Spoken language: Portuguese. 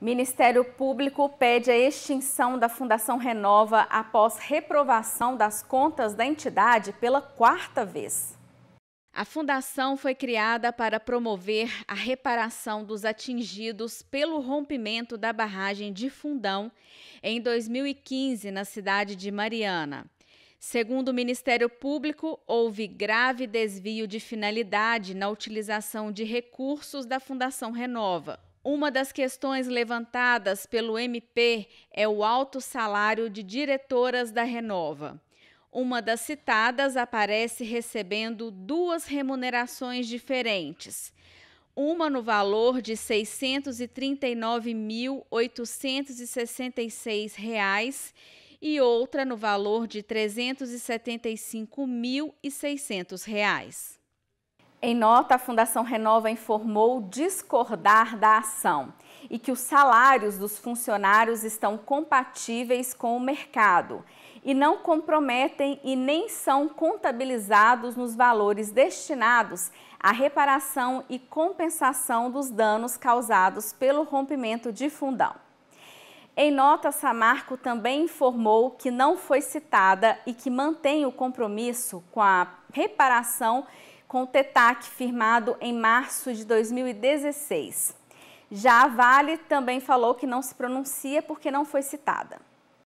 Ministério Público pede a extinção da Fundação Renova após reprovação das contas da entidade pela quarta vez. A fundação foi criada para promover a reparação dos atingidos pelo rompimento da barragem de Fundão em 2015 na cidade de Mariana. Segundo o Ministério Público, houve grave desvio de finalidade na utilização de recursos da Fundação Renova. Uma das questões levantadas pelo MP é o alto salário de diretoras da Renova. Uma das citadas aparece recebendo duas remunerações diferentes. Uma no valor de R$ 639.866 e outra no valor de R$ 375.600. Em nota, a Fundação Renova informou discordar da ação e que os salários dos funcionários estão compatíveis com o mercado e não comprometem e nem são contabilizados nos valores destinados à reparação e compensação dos danos causados pelo rompimento de fundão. Em nota, Samarco também informou que não foi citada e que mantém o compromisso com a reparação com o TETAC firmado em março de 2016. Já a Vale também falou que não se pronuncia porque não foi citada.